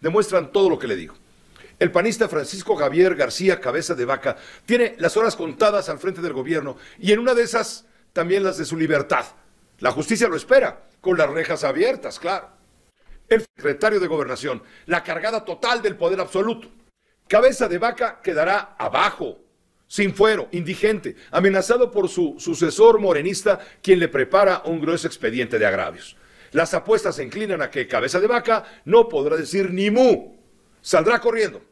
demuestran todo lo que le digo. El panista Francisco Javier García Cabeza de Vaca tiene las horas contadas al frente del gobierno y en una de esas también las de su libertad. La justicia lo espera, con las rejas abiertas, claro. El secretario de Gobernación, la cargada total del poder absoluto. Cabeza de Vaca quedará abajo, sin fuero, indigente, amenazado por su sucesor morenista, quien le prepara un grueso expediente de agravios. Las apuestas se inclinan a que cabeza de vaca no podrá decir ni mu. Saldrá corriendo.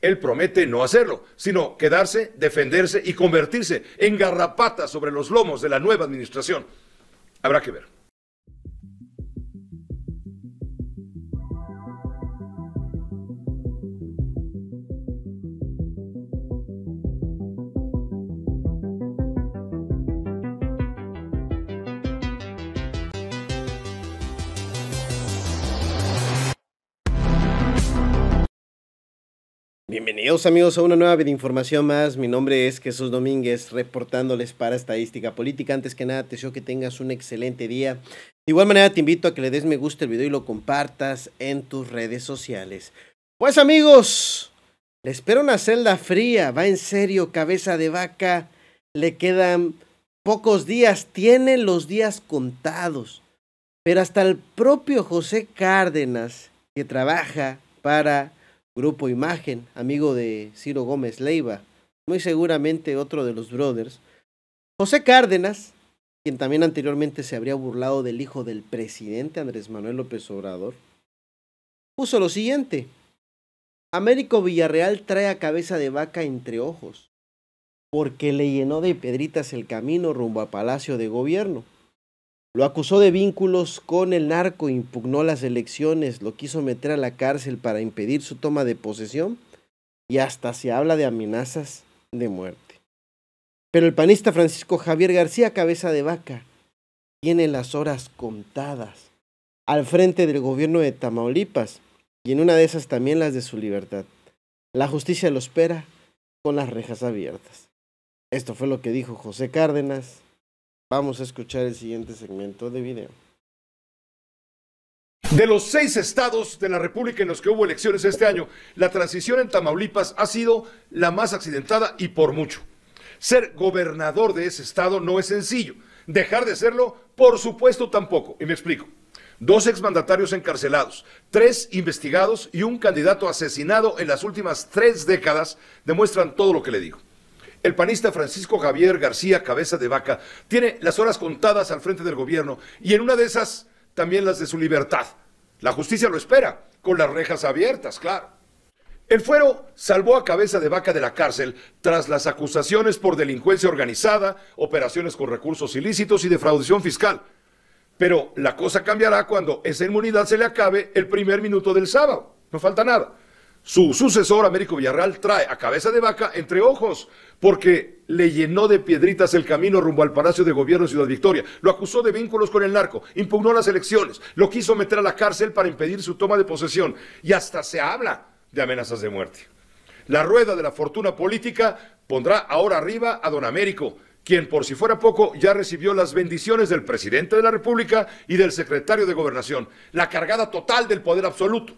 Él promete no hacerlo, sino quedarse, defenderse y convertirse en garrapata sobre los lomos de la nueva administración. Habrá que ver. Bienvenidos amigos a una nueva información más. Mi nombre es Jesús Domínguez, reportándoles para Estadística Política. Antes que nada, te deseo que tengas un excelente día. De igual manera, te invito a que le des me gusta el video y lo compartas en tus redes sociales. Pues amigos, le espero una celda fría. Va en serio, cabeza de vaca. Le quedan pocos días. Tiene los días contados. Pero hasta el propio José Cárdenas, que trabaja para Grupo Imagen, amigo de Ciro Gómez Leiva, muy seguramente otro de los brothers. José Cárdenas, quien también anteriormente se habría burlado del hijo del presidente Andrés Manuel López Obrador, puso lo siguiente. Américo Villarreal trae a cabeza de vaca entre ojos, porque le llenó de pedritas el camino rumbo a Palacio de Gobierno. Lo acusó de vínculos con el narco, impugnó las elecciones, lo quiso meter a la cárcel para impedir su toma de posesión y hasta se habla de amenazas de muerte. Pero el panista Francisco Javier García Cabeza de Vaca tiene las horas contadas al frente del gobierno de Tamaulipas y en una de esas también las de su libertad. La justicia lo espera con las rejas abiertas. Esto fue lo que dijo José Cárdenas Vamos a escuchar el siguiente segmento de video. De los seis estados de la República en los que hubo elecciones este año, la transición en Tamaulipas ha sido la más accidentada y por mucho. Ser gobernador de ese estado no es sencillo. Dejar de serlo, por supuesto, tampoco. Y me explico. Dos exmandatarios encarcelados, tres investigados y un candidato asesinado en las últimas tres décadas demuestran todo lo que le digo. El panista Francisco Javier García Cabeza de Vaca tiene las horas contadas al frente del gobierno y en una de esas también las de su libertad. La justicia lo espera, con las rejas abiertas, claro. El fuero salvó a Cabeza de Vaca de la cárcel tras las acusaciones por delincuencia organizada, operaciones con recursos ilícitos y defraudación fiscal. Pero la cosa cambiará cuando esa inmunidad se le acabe el primer minuto del sábado. No falta nada. Su sucesor, Américo Villarreal, trae a cabeza de vaca entre ojos porque le llenó de piedritas el camino rumbo al Palacio de Gobierno de Ciudad Victoria. Lo acusó de vínculos con el narco, impugnó las elecciones, lo quiso meter a la cárcel para impedir su toma de posesión y hasta se habla de amenazas de muerte. La rueda de la fortuna política pondrá ahora arriba a don Américo, quien por si fuera poco ya recibió las bendiciones del presidente de la República y del secretario de Gobernación, la cargada total del poder absoluto.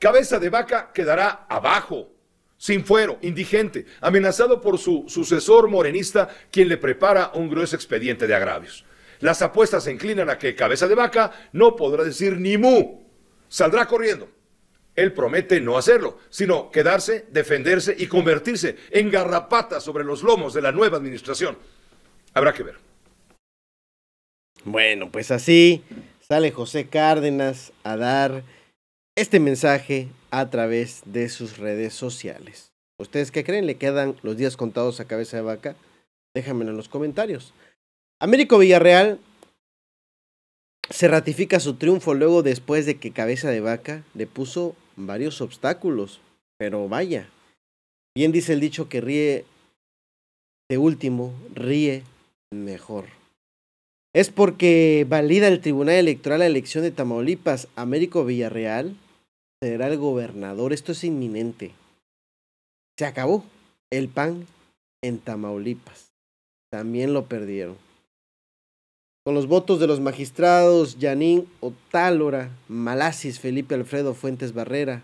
Cabeza de vaca quedará abajo, sin fuero, indigente, amenazado por su sucesor morenista, quien le prepara un grueso expediente de agravios. Las apuestas se inclinan a que Cabeza de Vaca no podrá decir ni mu. Saldrá corriendo. Él promete no hacerlo, sino quedarse, defenderse y convertirse en garrapata sobre los lomos de la nueva administración. Habrá que ver. Bueno, pues así sale José Cárdenas a dar este mensaje a través de sus redes sociales. ¿Ustedes qué creen? ¿Le quedan los días contados a cabeza de vaca? Déjamelo en los comentarios. Américo Villarreal se ratifica su triunfo luego después de que Cabeza de Vaca le puso varios obstáculos. Pero vaya, bien dice el dicho que ríe de último, ríe mejor. Es porque valida el Tribunal Electoral la elección de Tamaulipas, Américo Villarreal, será el gobernador. Esto es inminente. Se acabó el PAN en Tamaulipas. También lo perdieron. Con los votos de los magistrados Yanín Otálora, Malasis Felipe Alfredo Fuentes Barrera,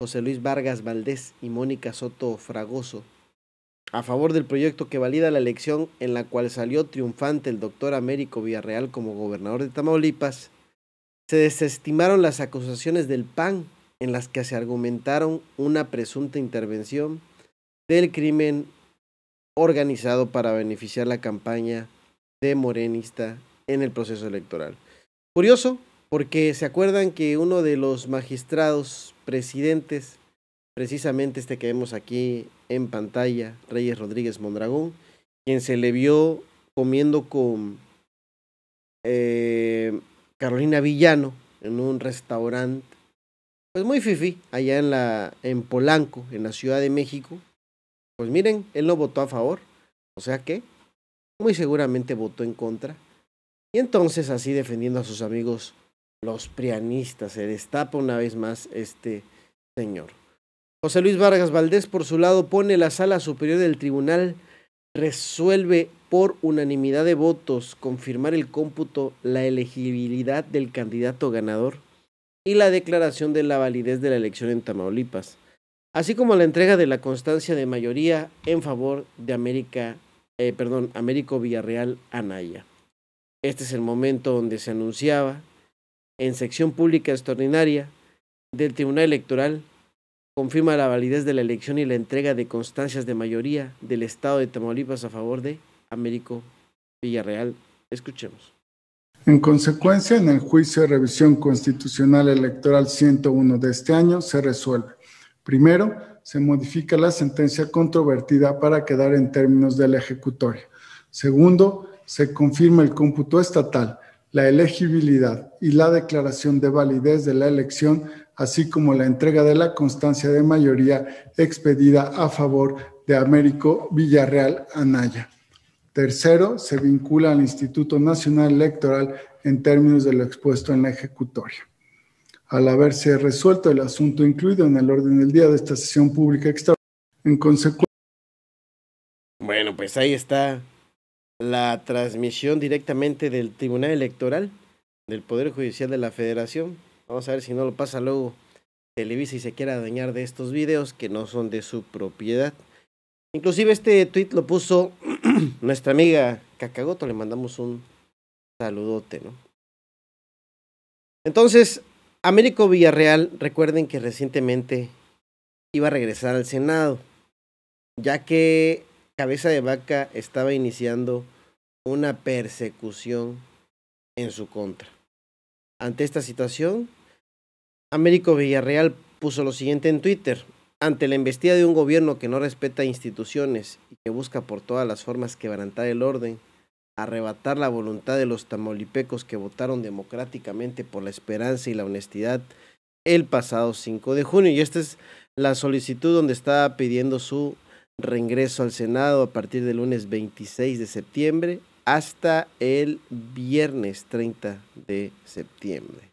José Luis Vargas Valdés y Mónica Soto Fragoso, a favor del proyecto que valida la elección en la cual salió triunfante el doctor Américo Villarreal como gobernador de Tamaulipas, se desestimaron las acusaciones del PAN en las que se argumentaron una presunta intervención del crimen organizado para beneficiar la campaña de Morenista en el proceso electoral. Curioso, porque se acuerdan que uno de los magistrados presidentes, precisamente este que vemos aquí en pantalla, Reyes Rodríguez Mondragón, quien se le vio comiendo con eh, Carolina Villano en un restaurante pues muy fifi allá en la en Polanco, en la Ciudad de México. Pues miren, él no votó a favor, o sea que muy seguramente votó en contra. Y entonces así defendiendo a sus amigos los prianistas, se destapa una vez más este señor. José Luis Vargas Valdés por su lado pone la sala superior del tribunal resuelve por unanimidad de votos confirmar el cómputo la elegibilidad del candidato ganador y la declaración de la validez de la elección en Tamaulipas, así como la entrega de la constancia de mayoría en favor de América, eh, perdón, Américo Villarreal Anaya. Este es el momento donde se anunciaba, en sección pública extraordinaria del Tribunal Electoral, confirma la validez de la elección y la entrega de constancias de mayoría del Estado de Tamaulipas a favor de Américo Villarreal. Escuchemos. En consecuencia, en el juicio de revisión constitucional electoral 101 de este año se resuelve. Primero, se modifica la sentencia controvertida para quedar en términos de la ejecutoria. Segundo, se confirma el cómputo estatal, la elegibilidad y la declaración de validez de la elección, así como la entrega de la constancia de mayoría expedida a favor de Américo Villarreal Anaya. Tercero, se vincula al Instituto Nacional Electoral en términos de lo expuesto en la ejecutoria. Al haberse resuelto el asunto incluido en el orden del día de esta sesión pública extraordinaria, en consecuencia. Bueno, pues ahí está la transmisión directamente del Tribunal Electoral del Poder Judicial de la Federación. Vamos a ver si no lo pasa luego Televisa y se quiera dañar de estos videos que no son de su propiedad. Inclusive este tweet lo puso nuestra amiga Cacagoto, le mandamos un saludote, ¿no? Entonces, Américo Villarreal, recuerden que recientemente iba a regresar al Senado, ya que Cabeza de Vaca estaba iniciando una persecución en su contra. Ante esta situación, Américo Villarreal puso lo siguiente en Twitter. Ante la embestida de un gobierno que no respeta instituciones y que busca por todas las formas quebrantar el orden, arrebatar la voluntad de los tamolipecos que votaron democráticamente por la esperanza y la honestidad el pasado 5 de junio. Y esta es la solicitud donde está pidiendo su reingreso al Senado a partir del lunes 26 de septiembre hasta el viernes 30 de septiembre.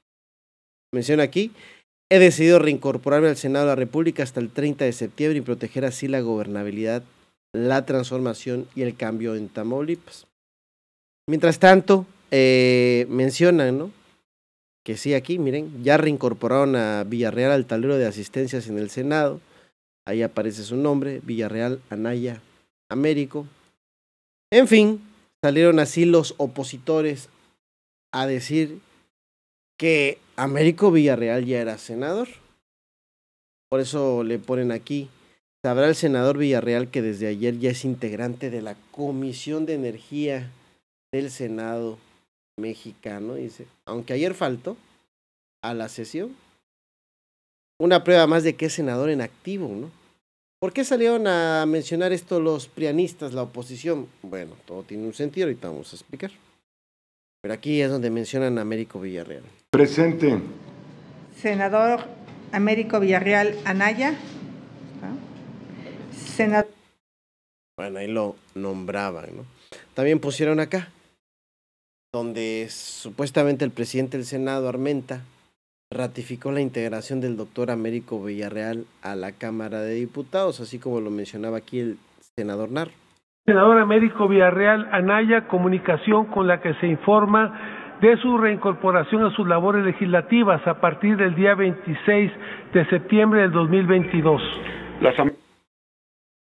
Menciona aquí He decidido reincorporarme al Senado de la República hasta el 30 de septiembre y proteger así la gobernabilidad, la transformación y el cambio en Tamaulipas. Mientras tanto, eh, mencionan, ¿no? Que sí, aquí, miren, ya reincorporaron a Villarreal al tablero de asistencias en el Senado. Ahí aparece su nombre, Villarreal Anaya Américo. En fin, salieron así los opositores a decir que Américo Villarreal ya era senador. Por eso le ponen aquí, sabrá el senador Villarreal que desde ayer ya es integrante de la Comisión de Energía del Senado mexicano, dice, aunque ayer faltó a la sesión. Una prueba más de que es senador en activo, ¿no? ¿Por qué salieron a mencionar esto los prianistas, la oposición? Bueno, todo tiene un sentido, ahorita vamos a explicar. Pero aquí es donde mencionan a Américo Villarreal. Presente. Senador Américo Villarreal Anaya. Senador. Bueno, ahí lo nombraban, ¿no? También pusieron acá, donde supuestamente el presidente del Senado, Armenta, ratificó la integración del doctor Américo Villarreal a la Cámara de Diputados, así como lo mencionaba aquí el senador Narro. Senadora Mérico Villarreal Anaya, comunicación con la que se informa de su reincorporación a sus labores legislativas a partir del día 26 de septiembre del 2022.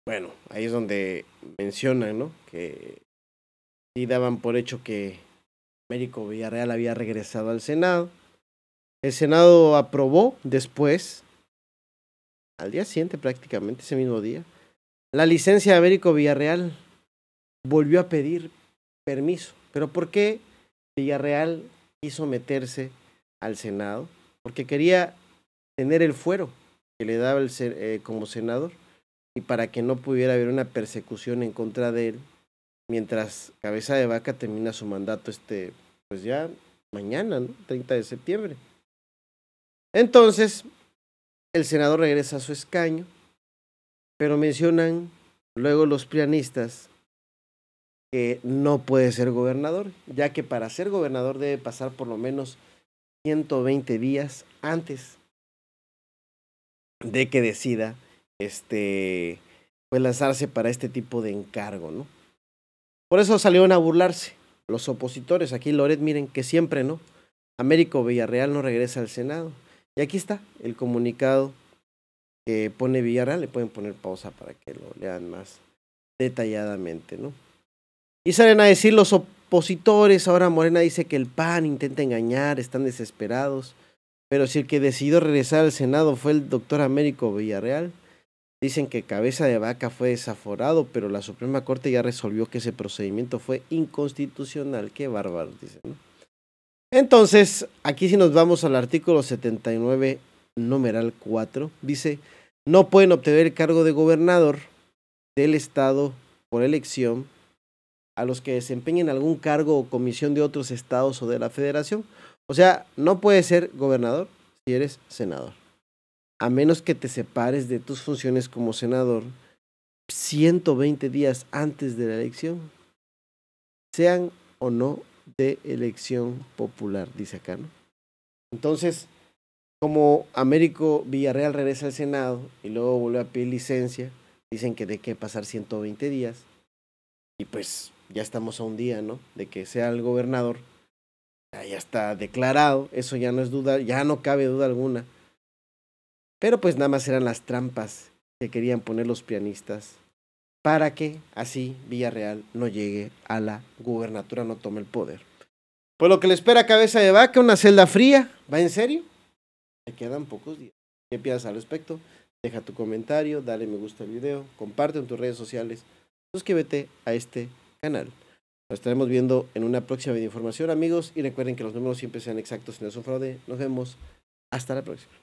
Bueno, ahí es donde menciona ¿no? Que sí daban por hecho que Mérico Villarreal había regresado al Senado. El Senado aprobó después, al día siguiente prácticamente, ese mismo día, la licencia de Américo Villarreal volvió a pedir permiso. ¿Pero por qué Villarreal quiso meterse al Senado? Porque quería tener el fuero que le daba el eh, como senador y para que no pudiera haber una persecución en contra de él mientras Cabeza de Vaca termina su mandato este, pues ya mañana, 30 de septiembre. Entonces, el senador regresa a su escaño, pero mencionan luego los pianistas que no puede ser gobernador, ya que para ser gobernador debe pasar por lo menos 120 días antes de que decida este pues, lanzarse para este tipo de encargo, ¿no? Por eso salieron a burlarse los opositores. Aquí Loret, miren que siempre, ¿no? Américo Villarreal no regresa al Senado. Y aquí está el comunicado que pone Villarreal. Le pueden poner pausa para que lo lean más detalladamente, ¿no? Y salen a decir los opositores, ahora Morena dice que el PAN intenta engañar, están desesperados. Pero si el que decidió regresar al Senado fue el doctor Américo Villarreal, dicen que cabeza de vaca fue desaforado, pero la Suprema Corte ya resolvió que ese procedimiento fue inconstitucional. Qué bárbaro, dicen. Entonces, aquí si nos vamos al artículo 79, numeral 4, dice, no pueden obtener el cargo de gobernador del Estado por elección a los que desempeñen algún cargo o comisión de otros estados o de la federación. O sea, no puedes ser gobernador si eres senador. A menos que te separes de tus funciones como senador 120 días antes de la elección, sean o no de elección popular, dice acá, ¿no? Entonces, como Américo Villarreal regresa al Senado y luego vuelve a pedir licencia, dicen que de que pasar 120 días. Y pues ya estamos a un día, ¿no? De que sea el gobernador, ya está declarado, eso ya no es duda, ya no cabe duda alguna. Pero pues nada más eran las trampas que querían poner los pianistas para que así Villarreal no llegue a la gubernatura, no tome el poder. Pues lo que le espera cabeza de vaca, una celda fría, ¿va en serio? Me quedan pocos días. ¿Qué piensas al respecto? Deja tu comentario, dale me gusta al video, comparte en tus redes sociales, suscríbete a este canal. Nos estaremos viendo en una próxima videoinformación, amigos, y recuerden que los números siempre sean exactos y no es fraude. Nos vemos. Hasta la próxima.